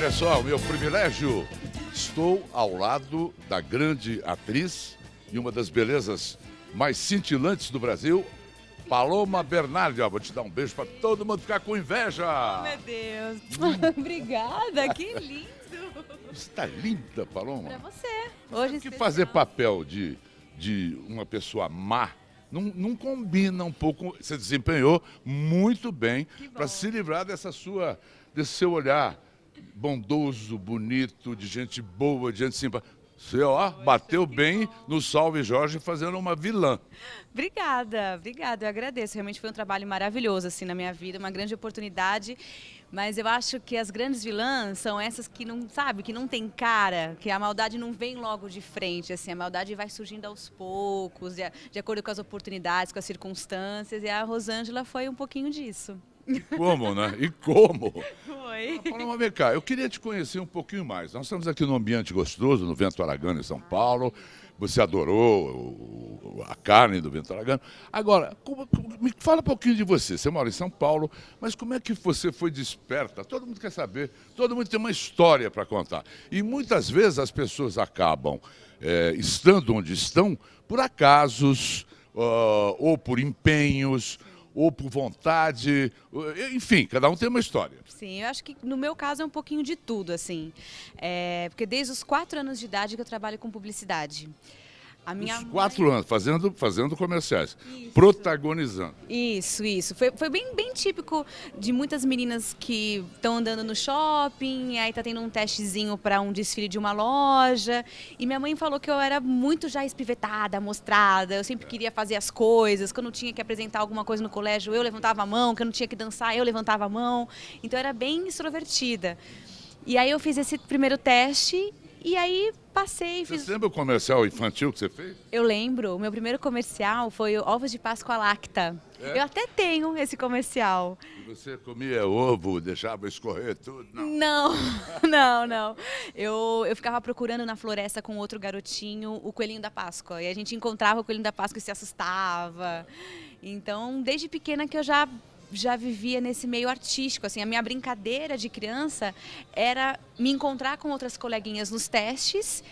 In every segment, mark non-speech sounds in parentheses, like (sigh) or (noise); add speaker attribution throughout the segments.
Speaker 1: Olha só, o meu privilégio. Estou ao lado da grande atriz e uma das belezas mais cintilantes do Brasil, Paloma Bernardi. Ó, vou te dar um beijo para todo mundo ficar com inveja. Oh, meu
Speaker 2: Deus. Hum. (laughs) Obrigada, que lindo.
Speaker 1: Está linda, Paloma. Para
Speaker 2: você. Hoje Porque fazer
Speaker 1: papel de, de uma pessoa má não, não, combina um pouco. Você desempenhou muito bem para se livrar dessa sua, desse seu olhar bondoso, bonito, de gente boa, de gente simpática. Você, ó, bateu bem no Salve Jorge fazendo uma vilã.
Speaker 2: Obrigada, obrigada, eu agradeço. Realmente foi um trabalho maravilhoso, assim, na minha vida, uma grande oportunidade. Mas eu acho que as grandes vilãs são essas que não, sabe, que não tem cara, que a maldade não vem logo de frente, assim, a maldade vai surgindo aos poucos, de, de acordo com as oportunidades, com as circunstâncias, e a Rosângela foi um pouquinho disso.
Speaker 1: Como, né? E como? Oi. Ah, Paloma, vem cá, eu queria te conhecer um pouquinho mais. Nós estamos aqui num ambiente gostoso, no Vento Aragão em São Paulo. Você adorou a carne do Vento Aragão Agora, como, me fala um pouquinho de você. Você mora em São Paulo, mas como é que você foi desperta? Todo mundo quer saber, todo mundo tem uma história para contar. E muitas vezes as pessoas acabam é, estando onde estão por acasos uh, ou por empenhos ou por vontade, enfim, cada um tem uma história.
Speaker 2: Sim, eu acho que no meu caso é um pouquinho de tudo, assim, é, porque desde os quatro anos de idade que eu trabalho com publicidade. A minha Os quatro
Speaker 1: mãe... anos, fazendo, fazendo comerciais, isso. protagonizando.
Speaker 2: Isso, isso. Foi, foi bem, bem típico de muitas meninas que estão andando no shopping, aí tá tendo um testezinho para um desfile de uma loja. E minha mãe falou que eu era muito já espivetada, mostrada, eu sempre é. queria fazer as coisas. Quando eu tinha que apresentar alguma coisa no colégio, eu levantava a mão. Quando eu tinha que dançar, eu levantava a mão. Então eu era bem extrovertida. E aí eu fiz esse primeiro teste e aí passei, fiz... Você
Speaker 1: lembra o comercial infantil que você fez?
Speaker 2: Eu lembro. O meu primeiro comercial foi Ovos de Páscoa Lacta. É? Eu até tenho esse comercial.
Speaker 1: E você comia ovo, deixava escorrer tudo? Não,
Speaker 2: não, (laughs) não. não. Eu, eu ficava procurando na floresta com outro garotinho o coelhinho da Páscoa. E a gente encontrava o coelhinho da Páscoa e se assustava. Então, desde pequena que eu já já vivia nesse meio artístico, assim, a minha brincadeira de criança era me encontrar com outras coleguinhas nos testes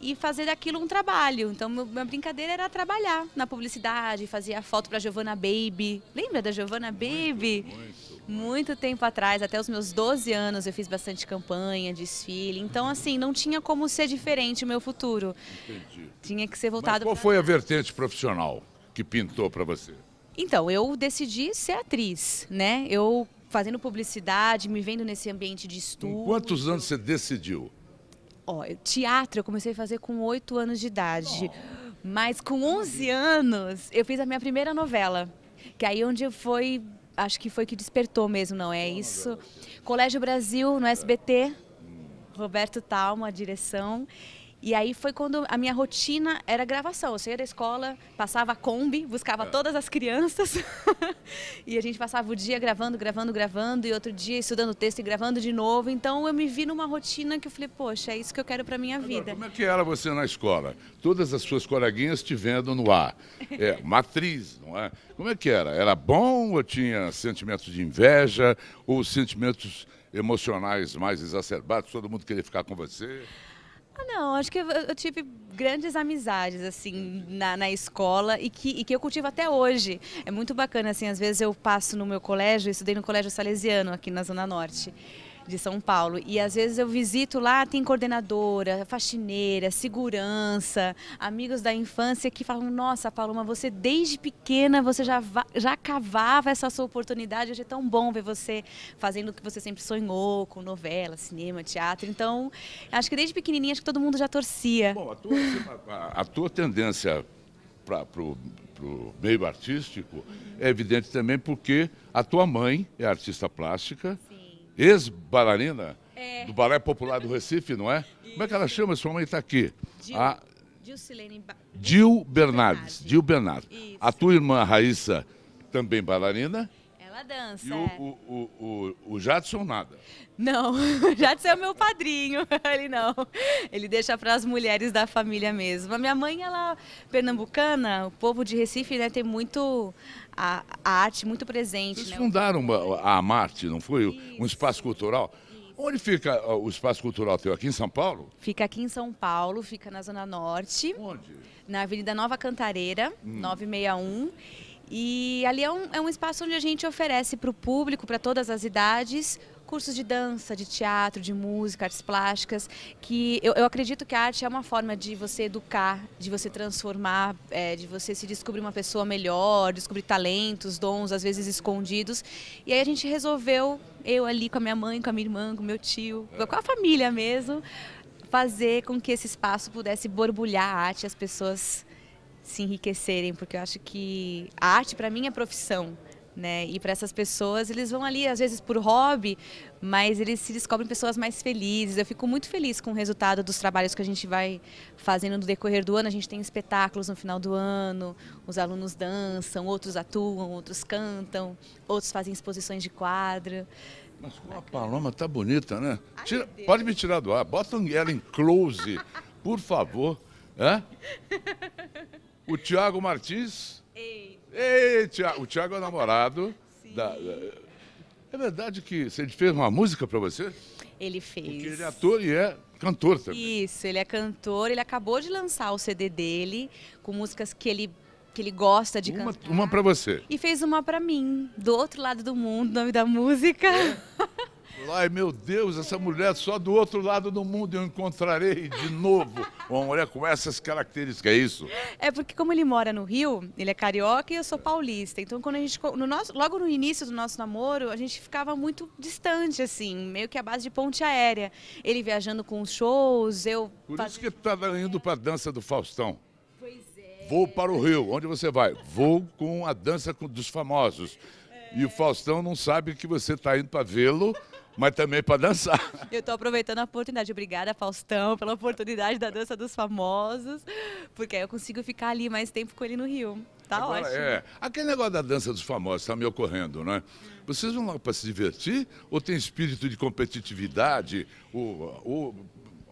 Speaker 2: e fazer daquilo um trabalho. Então, minha brincadeira era trabalhar na publicidade, fazia foto para Giovanna Baby. Lembra da Giovanna Baby? Muito, muito, muito tempo atrás, até os meus 12 anos, eu fiz bastante campanha, desfile. Então, assim, não tinha como ser diferente o meu futuro. Entendi. Tinha que ser voltado Mas Qual foi
Speaker 1: a vertente profissional que pintou para você?
Speaker 2: Então, eu decidi ser atriz, né? Eu fazendo publicidade, me vendo nesse ambiente de
Speaker 1: estudo. Em quantos anos você decidiu?
Speaker 2: Ó, teatro eu comecei a fazer com 8 anos de idade. Oh. Mas com 11 anos eu fiz a minha primeira novela, que aí onde foi, acho que foi que despertou mesmo, não é isso? Colégio Brasil no SBT. Hum. Roberto Talma, a direção. E aí foi quando a minha rotina era gravação. Eu saía da escola, passava a Kombi, buscava é. todas as crianças. (laughs) e a gente passava o dia gravando, gravando, gravando, e outro dia estudando texto e gravando de novo. Então eu me vi numa rotina que eu falei, poxa, é isso que eu quero para minha Agora, vida. Como é que
Speaker 1: era você na escola? Todas as suas coleguinhas te vendo no ar. É, (laughs) matriz, não é? Como é que era? Era bom ou tinha sentimentos de inveja ou sentimentos emocionais mais exacerbados? Todo mundo queria ficar com você?
Speaker 2: Ah, não, acho que eu, eu tive grandes amizades, assim, na, na escola e que, e que eu cultivo até hoje. É muito bacana, assim, às vezes eu passo no meu colégio, eu estudei no colégio salesiano aqui na Zona Norte de São Paulo. E às vezes eu visito lá, tem coordenadora, faxineira, segurança, amigos da infância que falam: Nossa, Paloma, você desde pequena você já, já cavava essa sua oportunidade. Hoje é tão bom ver você fazendo o que você sempre sonhou, com novela, cinema, teatro. Então, acho que desde pequenininha acho que todo mundo já torcia. Bom, a tua, assim,
Speaker 1: a, a tua tendência para o meio artístico é evidente também porque a tua mãe é artista plástica ex-bailarina é. do Balé Popular do Recife, não é? Isso. Como é que ela chama? Sua mãe está aqui. Dil, a... Dil, Silene... Dil Bernardes. Bernardes. Dil Bernardes. Isso. A tua irmã Raíssa, também bailarina dança. E o, é. o, o, o, o Jadson nada. Não, (laughs)
Speaker 2: o Jadson é o meu padrinho. (laughs) Ele não. Ele deixa para as mulheres da família mesmo. A minha mãe, ela pernambucana, o povo de Recife, né, tem muito a, a arte muito presente. Vocês né?
Speaker 1: fundaram uma, a Marte, não foi? Isso. Um espaço cultural. Onde fica o espaço cultural teu? Aqui em São Paulo?
Speaker 2: Fica aqui em São Paulo, fica na Zona Norte. Onde? Na Avenida Nova Cantareira, hum. 961. E ali é um, é um espaço onde a gente oferece para o público, para todas as idades, cursos de dança, de teatro, de música, artes plásticas, que eu, eu, acredito que a arte é uma forma de você educar, de você transformar, é, de você se descobrir uma pessoa melhor, descobrir talentos, dons, às vezes escondidos. E aí a gente resolveu, eu ali com a minha mãe, com a minha irmã, com o meu tio, é. com a família mesmo, fazer com que esse espaço pudesse borbulhar a arte, as pessoas se enriquecerem, porque eu acho que a arte para mim é profissão. Né? E para essas pessoas, eles vão ali, às vezes por hobby, mas eles se descobrem pessoas mais felizes. Eu fico muito feliz com o resultado dos trabalhos que a gente vai fazendo no decorrer do ano. A gente tem espetáculos no final do ano, os alunos dançam, outros atuam, outros cantam, outros fazem exposições de quadro. Mas com a
Speaker 1: Paloma tá bonita, né? Ai, Tira, pode me tirar do ar, bota ela em close, por favor. Hã? O Tiago Martins. Ei. Ei, Thiago. O Tiago é namorado. Sim. Da, da... É verdade que você fez uma música para você?
Speaker 2: Ele fez. Porque ele é ator
Speaker 1: e é cantor também.
Speaker 2: Isso, ele é cantor. Ele acabou de lançar o CD dele com músicas que ele que ele gosta de uma, cantar.
Speaker 1: Uma para você.
Speaker 2: E fez uma para mim, do outro lado do mundo, nome da música. É. (laughs)
Speaker 1: Ai, meu Deus, essa mulher só do outro lado do mundo eu encontrarei de novo. Uma mulher com essas características, é isso?
Speaker 2: É porque como ele mora no Rio, ele é carioca e eu sou paulista. Então quando a gente no nosso, logo no início do nosso namoro, a gente ficava muito distante assim, meio que a base de ponte aérea. Ele viajando com shows, eu Por isso
Speaker 1: que tá indo para dança do Faustão. Pois é. Vou para o Rio. Onde você vai? Vou com a dança dos famosos. É. E o Faustão não sabe que você está indo para vê-lo mas também para dançar. (laughs)
Speaker 2: Eu estou aproveitando a oportunidade. Obrigada, Faustão, pela oportunidade da dança dos famosos, porque aí eu consigo ficar ali mais tempo com ele no Rio. Tá Agora, ótimo. É,
Speaker 1: aquele negócio da dança dos famosos está me ocorrendo, né? Vocês vão lá para se divertir ou tem espírito de competitividade? Ou, ou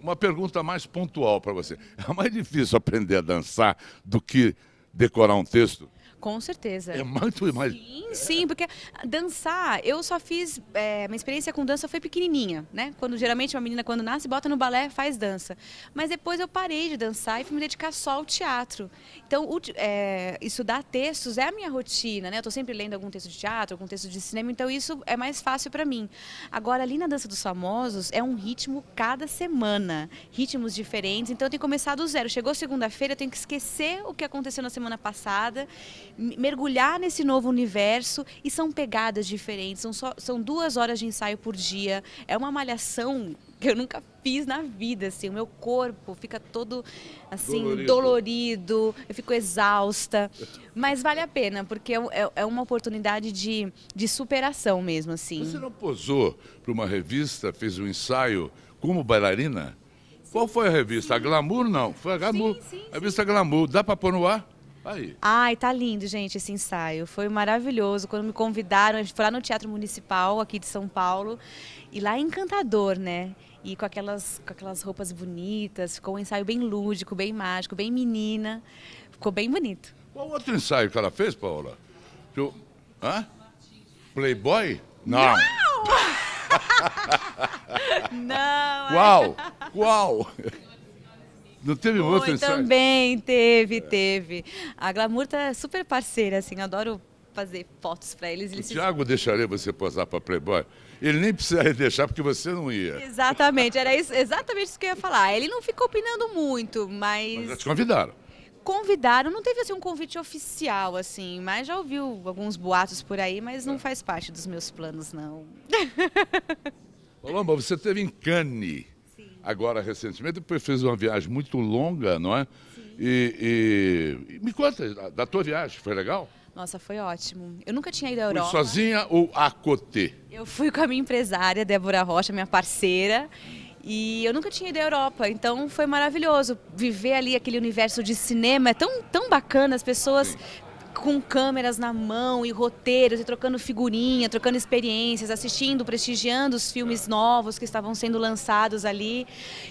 Speaker 1: uma pergunta mais pontual para você. É mais difícil aprender a dançar do que decorar um texto?
Speaker 2: Com certeza. É muito mais. Sim, sim, porque dançar, eu só fiz. É, minha experiência com dança foi pequenininha, né? Quando geralmente uma menina, quando nasce, bota no balé, faz dança. Mas depois eu parei de dançar e fui me dedicar só ao teatro. Então, o, é, estudar textos é a minha rotina, né? Eu tô sempre lendo algum texto de teatro, algum texto de cinema, então isso é mais fácil para mim. Agora, ali na Dança dos Famosos, é um ritmo cada semana, ritmos diferentes, então eu tenho que começar do zero. Chegou segunda-feira, eu tenho que esquecer o que aconteceu na semana passada mergulhar nesse novo universo e são pegadas diferentes, são, só, são duas horas de ensaio por dia, é uma malhação que eu nunca fiz na vida, assim, o meu corpo fica todo assim dolorido, dolorido eu fico exausta, (laughs) mas vale a pena porque é, é, é uma oportunidade de, de superação mesmo, assim. Você não
Speaker 1: posou para uma revista, fez um ensaio como bailarina? Qual foi a revista? Sim. A Glamour não? Foi a Glamour. Sim, sim, a revista Glamour. Dá para pôr no ar? Aí.
Speaker 2: Ai, tá lindo, gente, esse ensaio. Foi maravilhoso. Quando me convidaram, a gente foi lá no Teatro Municipal, aqui de São Paulo. E lá é encantador, né? E com aquelas, com aquelas roupas bonitas. Ficou um ensaio bem lúdico, bem mágico, bem menina. Ficou bem bonito. Qual
Speaker 1: outro ensaio que ela fez, Paula? Tu... Hã? Playboy? Não! Não! (laughs) (laughs) Não! É. Qual? Qual? Não teve Foi, outro ensaio?
Speaker 2: Também, teve, é. teve. A Glamour tá super parceira, assim, adoro fazer fotos para eles. eles o Thiago
Speaker 1: deixaria você posar para Playboy? Ele nem precisaria (laughs) deixar porque você não ia.
Speaker 2: Exatamente, era isso, exatamente isso que eu ia falar. Ele não ficou opinando muito, mas... Mas já te convidaram convidaram, não teve assim um convite oficial assim, mas já ouviu alguns boatos por aí, mas não é. faz parte dos meus planos não.
Speaker 1: (laughs) Olá você teve em Cannes agora recentemente, fez uma viagem muito longa, não é? E, e, e, me conta da, tua viagem, foi legal?
Speaker 2: Nossa, foi ótimo. Eu nunca tinha ido à Europa. sozinha
Speaker 1: ou a Cotê?
Speaker 2: Eu fui com a minha empresária, Débora Rocha, minha parceira. E eu nunca tinha ido à Europa, então foi maravilhoso viver ali aquele universo de cinema. É tão, tão bacana, as pessoas Sim com câmeras na mão e roteiros e trocando figurinha, trocando experiências, assistindo, prestigiando os filmes novos que estavam sendo lançados ali.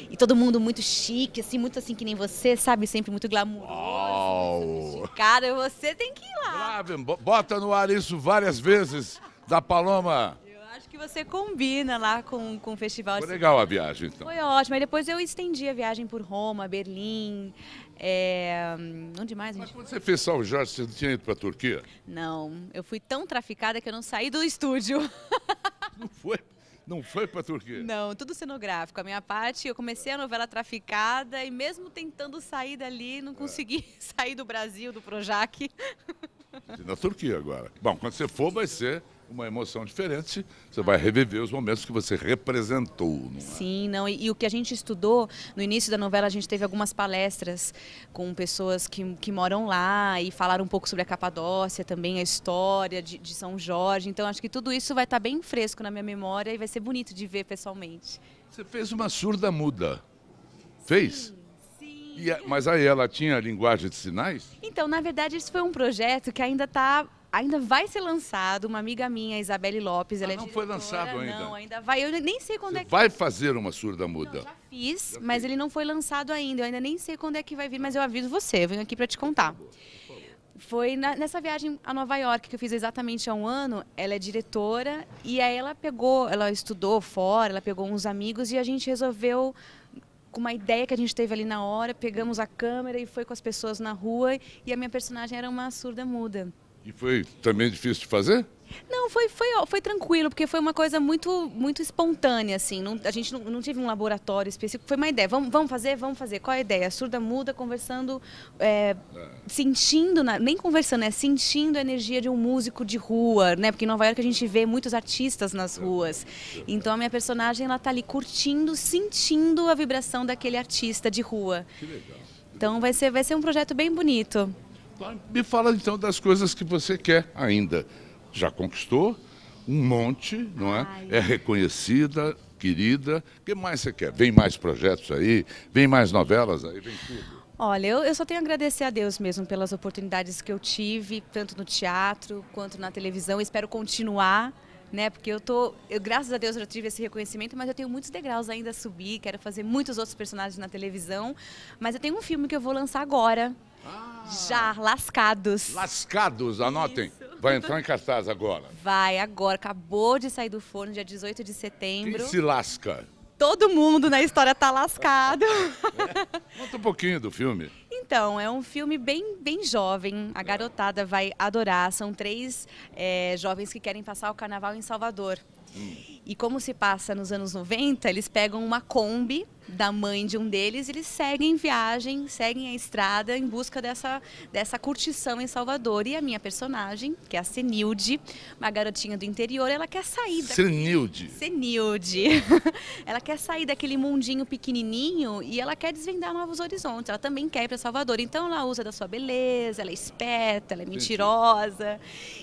Speaker 2: E todo mundo muito chique, assim, muito assim que nem você, sabe? Sempre muito glamuroso,
Speaker 1: Uau. Assim,
Speaker 2: cara, você tem que ir
Speaker 1: lá. Grave, bota no ar isso várias vezes da Paloma
Speaker 2: acho que você combina lá com, com o festival. Foi assim. legal
Speaker 1: a viagem, então. Foi
Speaker 2: ótimo. e depois eu estendi a viagem por Roma, Berlim, é... Onde mais? Mas gente... quando você fez
Speaker 1: Sal Jorge, você não tinha ido para a Turquia?
Speaker 2: Não, eu fui tão traficada que eu não saí do estúdio. (laughs)
Speaker 1: Não foi? Não foi para a Turquia?
Speaker 2: Não, tudo cenográfico. A minha parte, eu comecei a novela traficada e mesmo tentando sair dali, não consegui é. (laughs) sair do Brasil, do Projac.
Speaker 1: Na Turquia agora. Bom, quando você for, vai ser uma emoção diferente, você ah. vai reviver os momentos que você representou. Não é?
Speaker 2: Sim, não. E, e, o que a gente estudou no início da novela, a gente teve algumas palestras com pessoas que, que moram lá e falaram um pouco sobre a Capadócia, também a história de, de São Jorge. Então acho que tudo isso vai estar tá bem fresco na minha memória e vai ser bonito de ver pessoalmente.
Speaker 1: Você fez uma surda muda. Fez? Sim. E, mas aí ela tinha linguagem de sinais?
Speaker 2: Então, na verdade, isso foi um projeto que ainda está ainda vai ser lançado. Uma amiga minha, Isabelle Lopes, ah, ela ah, não é foi lançado ainda. Não, ainda vai. Eu nem sei quando Você é que
Speaker 1: vai fazer uma surda muda. Não, já
Speaker 2: fiz, já mas ele não foi lançado ainda. Eu ainda nem sei quando é que vai vir, mas eu aviso você. Eu venho aqui para te contar. Foi na, nessa viagem a Nova York que eu fiz exatamente há um ano. Ela é diretora e aí ela pegou, ela estudou fora, ela pegou uns amigos e a gente resolveu com uma ideia que a gente teve ali na hora, pegamos a câmera e foi com as pessoas na rua e a minha personagem era uma surda muda.
Speaker 1: E foi também difícil de fazer?
Speaker 2: Não, foi, foi, foi tranquilo, porque foi uma coisa muito, muito espontânea, assim. Não, a gente não, não teve um laboratório específico, foi uma ideia. Vamos, vamos fazer, vamos fazer. Qual é a ideia? Surda muda, conversando, é, é, sentindo, na, nem conversando, é sentindo a energia de um músico de rua, né? Porque em Nova York a gente vê muitos artistas nas é. ruas. Então a minha personagem, ela tá ali curtindo, sentindo a vibração daquele artista de rua. Que legal. Então vai ser, vai ser um projeto bem bonito.
Speaker 1: Me fala então das coisas que você quer ainda. Já conquistou um monte, não é? Ai. É reconhecida, querida. O que mais você quer? Vem mais projetos aí? Vem mais novelas aí? Vem tudo.
Speaker 2: Olha, eu, eu, só tenho a agradecer a Deus mesmo pelas oportunidades que eu tive, tanto no teatro quanto na televisão. Espero continuar, né? Porque eu tô, eu, graças a Deus eu tive esse reconhecimento, mas eu tenho muitos degraus ainda a subir. Quero fazer muitos outros personagens na televisão, mas eu tenho um filme que eu vou lançar agora, ah. Já, Lascados.
Speaker 1: Lascados, anotem. Isso. Vai entrar em cartaz agora.
Speaker 2: Vai, agora. Acabou de sair do forno, dia 18 de setembro. Quem se
Speaker 1: lasca?
Speaker 2: Todo mundo na história tá lascado. É.
Speaker 1: (laughs) Conta um pouquinho do filme.
Speaker 2: Então, é um filme bem, bem jovem, a garotada vai adorar. São três é, jovens que querem passar o carnaval em Salvador. Hum. E como se passa nos anos 90, eles pegam uma Kombi da mãe de um deles, eles seguem viagem, seguem a estrada em busca dessa, dessa curtição em Salvador. E a minha personagem, que é a Senilde, uma garotinha do interior, ela quer sair daquele... Senilde. Senilde. (laughs) ela quer sair daquele mundinho pequenininho e ela quer desvendar novos horizontes. Ela também quer ir para Salvador. Então ela usa da sua beleza, ela é esperta, ela é mentirosa.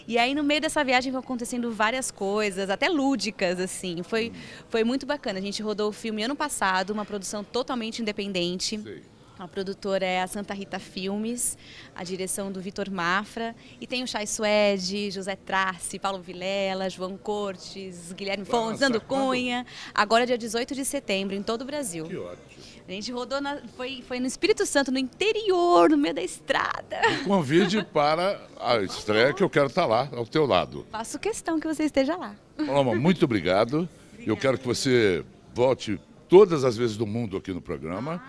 Speaker 2: E aí no meio dessa viagem vão acontecendo várias coisas, até lúdicas, assim. Foi, hum. foi muito bacana. A gente rodou o filme ano passado, uma produção produção totalmente independente. Sim. A produtora é a Santa Rita Filmes, a direção do Vitor Mafra. E tem o Chay Suede, José Trace, Paulo Vilela, João Cortes, Guilherme Fontes, Nando Cunha. Agora é dia 18 de setembro, em todo o Brasil. Que ótimo. A gente rodou, na, foi, foi no Espírito Santo, no interior, no meio da estrada.
Speaker 1: Um convide (laughs) para a estreia que eu quero estar tá lá, ao teu lado.
Speaker 2: Faço questão que você esteja lá.
Speaker 1: Paloma, muito obrigado. Obrigada. Eu quero que você volte todas as vezes do mundo aqui no programa.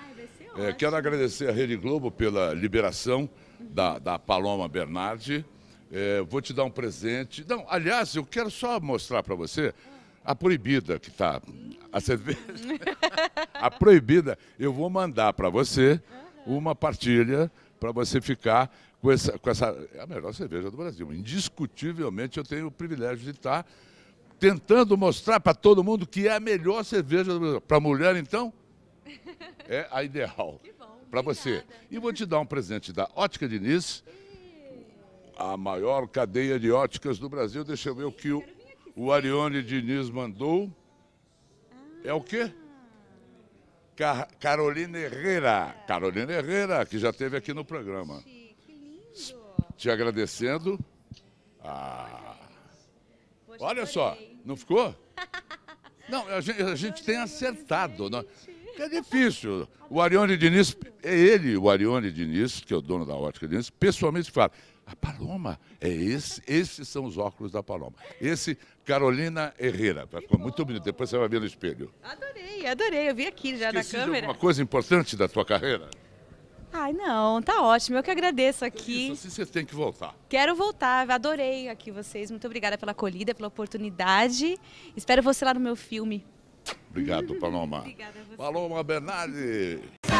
Speaker 1: Ah, é, quero agradecer à Rede Globo pela liberação da, da Paloma Bernardi. É, vou te dar um presente. Não, aliás, eu quero só mostrar para você a proibida que está. A cerveja. (laughs) a proibida. Eu vou mandar para você uma partilha para você ficar com essa, com essa. É a melhor cerveja do Brasil. Indiscutivelmente eu tenho o privilégio de estar tentando mostrar para todo mundo que é a melhor cerveja do Brasil. Para a mulher, então, (laughs) é a ideal. Para você. E vou te dar um presente da Ótica Diniz, a maior cadeia de óticas do Brasil. Deixa eu ver o que o, o Arione Diniz mandou. É o quê? Ah. Car Carolina Herrera. Carolina Herrera, que já esteve aqui no programa. Que lindo. Te agradecendo. Ah. Olha só. Não ficou? Não, a gente, a gente tem acertado. Não. Né? É difícil. O Arione Diniz, é ele, o Arione Diniz, que é o dono da ótica Diniz, pessoalmente fala, a Paloma, é esse, esses são os óculos da Paloma. Esse, Carolina Herrera. Ficou muito bonito, depois você vai ver no espelho.
Speaker 2: Adorei, adorei. Eu vi aqui já Esqueci na câmera. Uma
Speaker 1: coisa importante da tua carreira?
Speaker 2: Ai, não, tá ótimo. Eu que agradeço aqui.
Speaker 1: É isso, assim você tem que voltar.
Speaker 2: Quero voltar, adorei aqui vocês. Muito obrigada pela acolhida, pela oportunidade. Espero você lá no meu filme.
Speaker 1: Obrigado, Paloma. Obrigada a você. Paloma Bernardi.